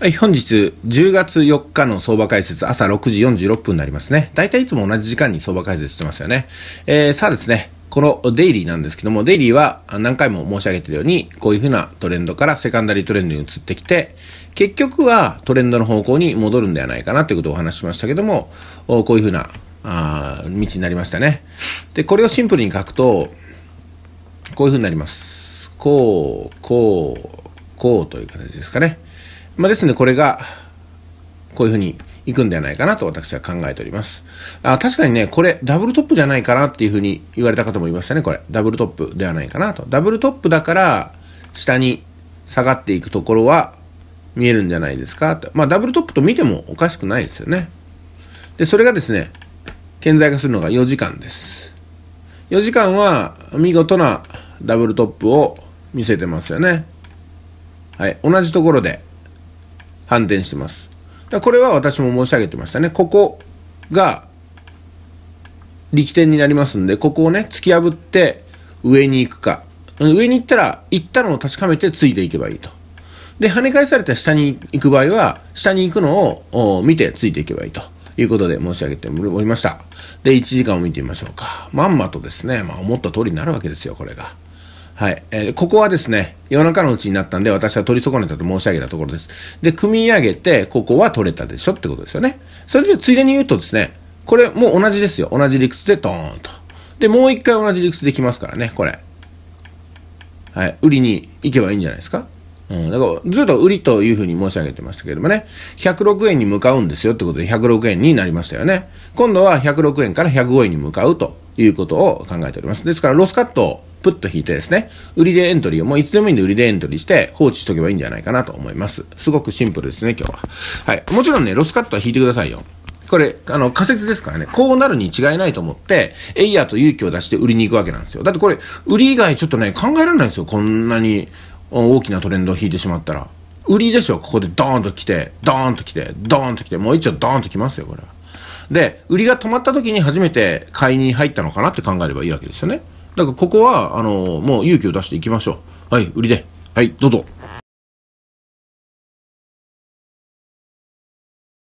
はい、本日10月4日の相場解説、朝6時46分になりますね。大体いつも同じ時間に相場解説してますよね。えー、さあですね、このデイリーなんですけども、デイリーは何回も申し上げているように、こういうふうなトレンドからセカンダリートレンドに移ってきて、結局はトレンドの方向に戻るんではないかなということをお話ししましたけども、こういうふうなあ道になりましたね。で、これをシンプルに書くと、こういうふうになります。こう、こう、こうという形ですかね。まあ、ですね、これが、こういうふうにいくんではないかなと私は考えております。あ確かにね、これダブルトップじゃないかなっていうふうに言われた方もいましたね、これ。ダブルトップではないかなと。ダブルトップだから、下に下がっていくところは見えるんじゃないですかと。まあ、ダブルトップと見てもおかしくないですよね。で、それがですね、顕在化するのが4時間です。4時間は見事なダブルトップを見せてますよね。はい。同じところで反転してます。だこれは私も申し上げてましたね。ここが力点になりますんで、ここをね、突き破って上に行くか。上に行ったら、行ったのを確かめてついていけばいいと。で、跳ね返されて下に行く場合は、下に行くのを見てついていけばいいということで申し上げておりました。で、1時間を見てみましょうか。まんまとですね、まあ思った通りになるわけですよ、これが。はい。えー、ここはですね、夜中のうちになったんで、私は取り損ねたと申し上げたところです。で、組み上げて、ここは取れたでしょってことですよね。それで、ついでに言うとですね、これもう同じですよ。同じ理屈でドーンと。で、もう一回同じ理屈できますからね、これ。はい。売りに行けばいいんじゃないですか。うん、だからずっと売りというふうに申し上げてましたけれどもね、106円に向かうんですよってことで106円になりましたよね。今度は106円から105円に向かうということを考えております。ですから、ロスカットプッと引いてですね、売りでエントリーを、もういつでもいいんで売りでエントリーして放置しとけばいいんじゃないかなと思います。すごくシンプルですね、今日は。はい。もちろんね、ロスカットは引いてくださいよ。これ、あの、仮説ですからね、こうなるに違いないと思って、エイヤーと勇気を出して売りに行くわけなんですよ。だってこれ、売り以外ちょっとね、考えられないんですよ。こんなに大きなトレンドを引いてしまったら。売りでしょ、ここでドーンと来て、ドーンと来て、ドーンと来て、もう一応ドーンと来ますよ、これは。で、売りが止まった時に初めて買いに入ったのかなって考えればいいわけですよね。だからここは、あの、もう勇気を出していきましょう。はい、売りで。はい、どうぞ。